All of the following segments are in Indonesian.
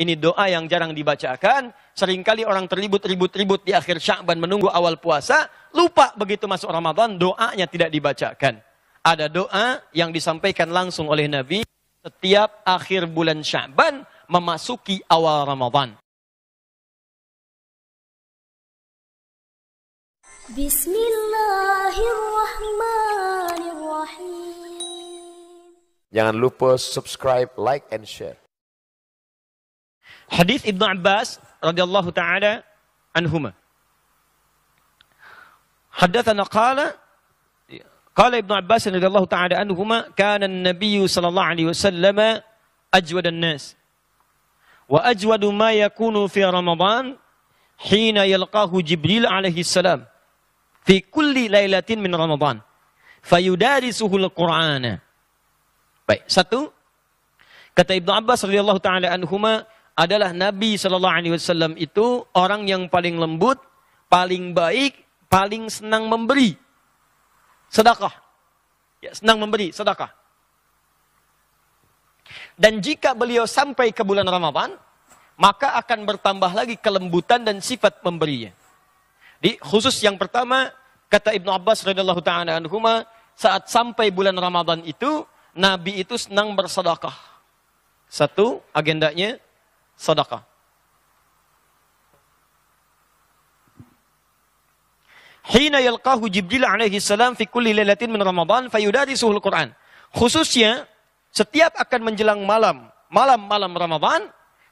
Ini doa yang jarang dibacakan. Seringkali orang terlibut-ribut-ribut di akhir syakban menunggu awal puasa. Lupa begitu masuk Ramadan, doanya tidak dibacakan. Ada doa yang disampaikan langsung oleh Nabi setiap akhir bulan syakban memasuki awal Ramadan. Bismillahirrahmanirrahim. Jangan lupa subscribe, like, and share. حديث ابن Abbas radhiyallahu taala تعالى عنهما حدثنا قال ابن عباس رضي الله تعالى عنهما كان النبي صلى الله عليه وسلم أجود الناس وأجود ما يكون في رمضان حين يلقاه جبريل عليه السلام في كل ليلة من رمضان فيدارسه القرآن Baik, طيب، satu kata عباس Abbas radhiyallahu taala عنهما adalah Nabi Shallallahu Alaihi Wasallam itu orang yang paling lembut, paling baik, paling senang memberi sedekah. Ya, senang memberi sedekah. Dan jika beliau sampai ke bulan Ramadan, maka akan bertambah lagi kelembutan dan sifat memberinya. Di khusus yang pertama kata Ibnu Abbas radhiyallahu taala anhuma saat sampai bulan Ramadan itu Nabi itu senang bersedekah. Satu agendanya sedekah. Hina yalqahu Jibril alaihi salam fi kulli lailatin min Ramadan fayudarisuhul Quran. Khususnya setiap akan menjelang malam, malam-malam Ramadan,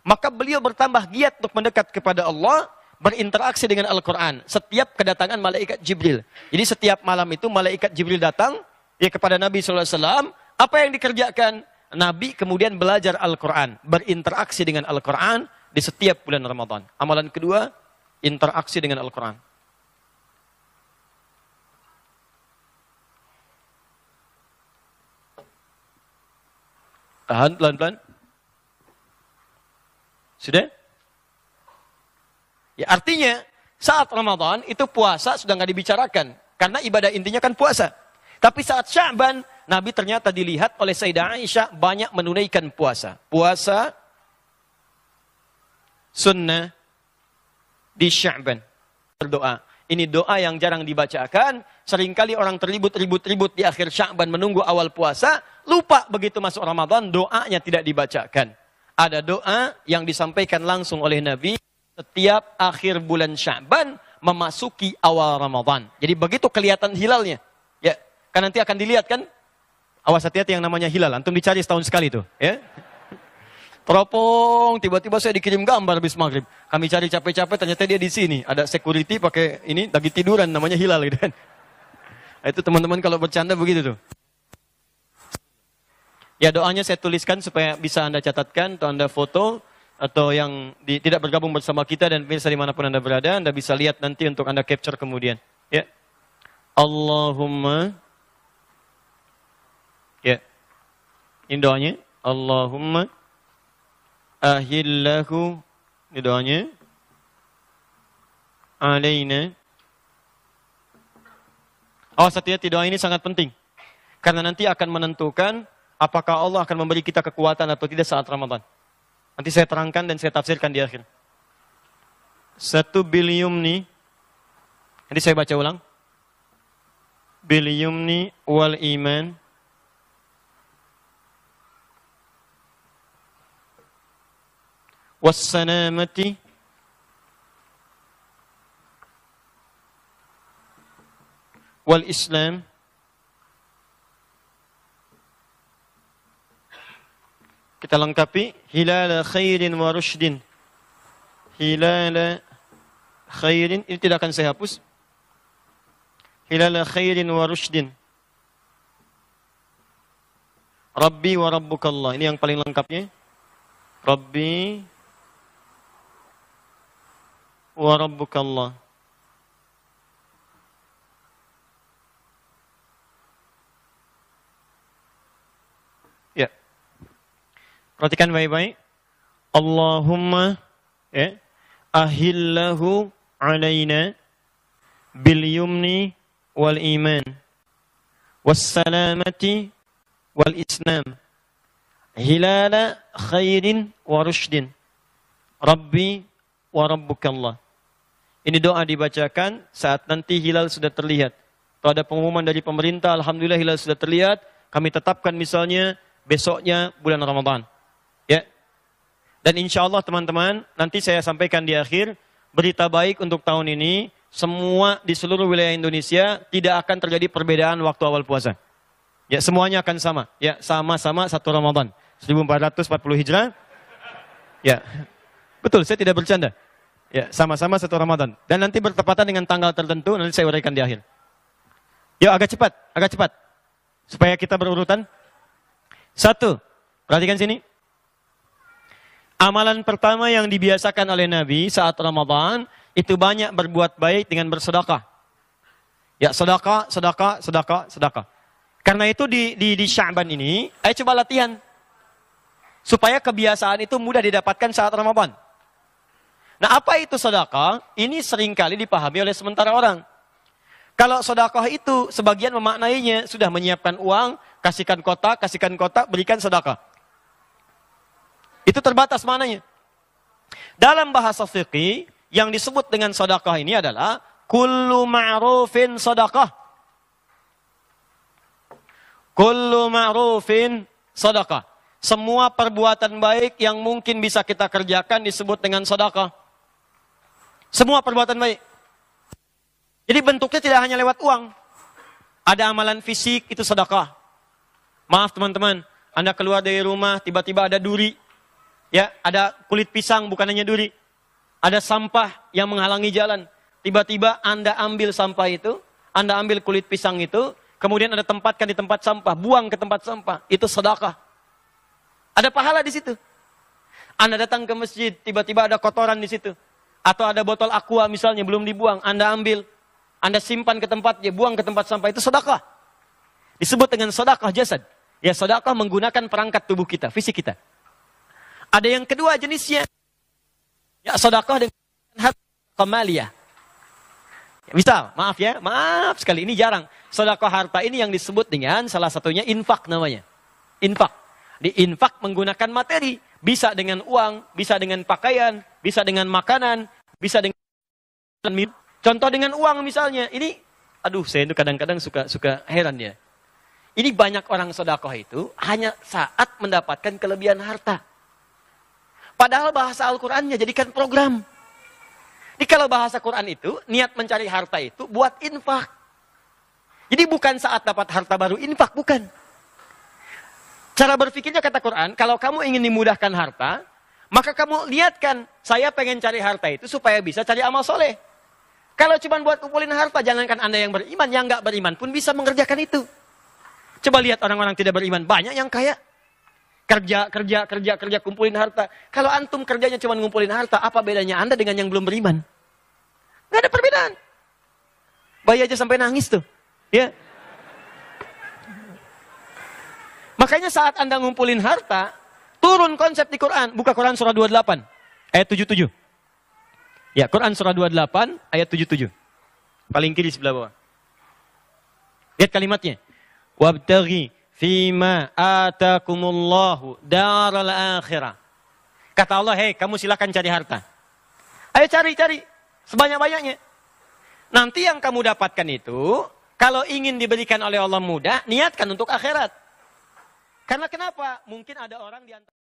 maka beliau bertambah giat untuk mendekat kepada Allah, berinteraksi dengan Al-Quran. Setiap kedatangan malaikat Jibril. Jadi setiap malam itu malaikat Jibril datang ya kepada Nabi SAW. Apa yang dikerjakan? Nabi kemudian belajar Al-Quran, berinteraksi dengan Al-Quran di setiap bulan Ramadan. Amalan kedua, interaksi dengan Al-Quran. Tahan pelan-pelan. Sudah? Ya artinya saat Ramadan itu puasa sudah nggak dibicarakan karena ibadah intinya kan puasa. Tapi saat Syaban Nabi ternyata dilihat oleh Sayyidah Aisyah banyak menunaikan puasa. Puasa sunnah di Sya'ban. Berdoa. Ini doa yang jarang dibacakan. Seringkali orang terlibut-ribut-ribut di akhir Sya'ban menunggu awal puasa. Lupa begitu masuk Ramadan, doanya tidak dibacakan. Ada doa yang disampaikan langsung oleh Nabi setiap akhir bulan Sya'ban memasuki awal Ramadan. Jadi begitu kelihatan hilalnya. Ya, kan nanti akan dilihat kan Awas hati-hati yang namanya hilal. Antum dicari setahun sekali tuh. Ya? Teropong, tiba-tiba saya dikirim gambar habis maghrib. Kami cari capek-capek, ternyata dia di sini. Ada security pakai ini, lagi tiduran, namanya hilal gitu kan. Nah, itu teman-teman kalau bercanda begitu tuh. Ya doanya saya tuliskan supaya bisa Anda catatkan atau Anda foto atau yang di, tidak bergabung bersama kita dan bisa dimanapun Anda berada, Anda bisa lihat nanti untuk Anda capture kemudian. Ya. Allahumma Ini doanya. Allahumma ahillahu. Ini doanya. Alayna. Awas oh, hati-hati doa ini sangat penting. Karena nanti akan menentukan apakah Allah akan memberi kita kekuatan atau tidak saat Ramadan. Nanti saya terangkan dan saya tafsirkan di akhir. Satu nih. nanti saya baca ulang. nih wal iman, والسلامة والإسلام kita lengkapi hilal khairin wa rusydin hilal khairin ini tidak akan saya hapus hilal khairin wa rusydin Rabbi wa Rabbukallah ini yang paling lengkapnya Rabbi وربك الله ya perhatikan baik-baik Allahumma ya ahillahu alaina bil yumni wal iman was salamati wal islam hilala khairin wa rushdin rabbi wa rabbukallah Ini doa dibacakan saat nanti hilal sudah terlihat. Kalau ada pengumuman dari pemerintah, alhamdulillah hilal sudah terlihat, kami tetapkan misalnya besoknya bulan Ramadan. Ya. Dan insya Allah teman-teman, nanti saya sampaikan di akhir, berita baik untuk tahun ini, semua di seluruh wilayah Indonesia tidak akan terjadi perbedaan waktu awal puasa. Ya, semuanya akan sama. Ya, sama-sama satu Ramadan. 1440 Hijrah. Ya. Betul, saya tidak bercanda. Ya, sama-sama satu Ramadan. Dan nanti bertepatan dengan tanggal tertentu, nanti saya uraikan di akhir. Yuk agak cepat, agak cepat. Supaya kita berurutan. Satu, perhatikan sini. Amalan pertama yang dibiasakan oleh Nabi saat Ramadan, itu banyak berbuat baik dengan bersedekah. Ya, sedekah, sedekah, sedekah, sedekah. Karena itu di di, di Syaban ini, ayo coba latihan. Supaya kebiasaan itu mudah didapatkan saat Ramadan. Nah apa itu sedekah? Ini seringkali dipahami oleh sementara orang. Kalau sedekah itu sebagian memaknainya sudah menyiapkan uang, kasihkan kotak, kasihkan kotak, berikan sedekah. Itu terbatas mananya. Dalam bahasa fiqih yang disebut dengan sedekah ini adalah kullu ma'rufin sedekah. Kullu ma'rufin sedekah. Semua perbuatan baik yang mungkin bisa kita kerjakan disebut dengan sedekah. Semua perbuatan baik. Jadi bentuknya tidak hanya lewat uang. Ada amalan fisik, itu sedekah. Maaf teman-teman, Anda keluar dari rumah, tiba-tiba ada duri. Ya, ada kulit pisang, bukan hanya duri. Ada sampah yang menghalangi jalan. Tiba-tiba Anda ambil sampah itu, Anda ambil kulit pisang itu, kemudian Anda tempatkan di tempat sampah, buang ke tempat sampah. Itu sedekah. Ada pahala di situ. Anda datang ke masjid, tiba-tiba ada kotoran di situ. Atau ada botol aqua misalnya belum dibuang, Anda ambil, Anda simpan ke tempatnya, buang ke tempat sampah itu sedekah. Disebut dengan sedekah jasad. Ya sedekah menggunakan perangkat tubuh kita, fisik kita. Ada yang kedua jenisnya. Ya sedekah dengan harta kamaliyah. Misal, maaf ya, maaf sekali ini jarang. Sedekah harta ini yang disebut dengan salah satunya infak namanya. Infak. Di infak menggunakan materi, bisa dengan uang, bisa dengan pakaian, bisa dengan makanan, bisa dengan contoh dengan uang misalnya. Ini aduh saya itu kadang-kadang suka suka heran ya. Ini banyak orang sodakoh itu hanya saat mendapatkan kelebihan harta. Padahal bahasa Al-Qurannya jadikan program. Jadi kalau bahasa Quran itu, niat mencari harta itu buat infak. Jadi bukan saat dapat harta baru infak, bukan. Cara berpikirnya kata Quran, kalau kamu ingin dimudahkan harta, maka kamu lihatkan, saya pengen cari harta itu supaya bisa cari amal soleh. Kalau cuma buat kumpulin harta, jangankan Anda yang beriman, yang nggak beriman pun bisa mengerjakan itu. Coba lihat orang-orang tidak beriman, banyak yang kaya. Kerja, kerja, kerja, kerja, kumpulin harta. Kalau antum kerjanya cuma ngumpulin harta, apa bedanya Anda dengan yang belum beriman? Gak ada perbedaan. Bayi aja sampai nangis tuh. Ya. Makanya saat Anda ngumpulin harta, Turun konsep di Quran. Buka Quran surah 28 ayat 77. Ya, Quran surah 28 ayat 77. Paling kiri sebelah bawah. Lihat kalimatnya. Wabtaghi fima atakumullahu daral akhirah. Kata Allah, hei kamu silakan cari harta. Ayo cari, cari. Sebanyak-banyaknya. Nanti yang kamu dapatkan itu, kalau ingin diberikan oleh Allah mudah, niatkan untuk akhirat. Karena kenapa? Mungkin ada orang di antara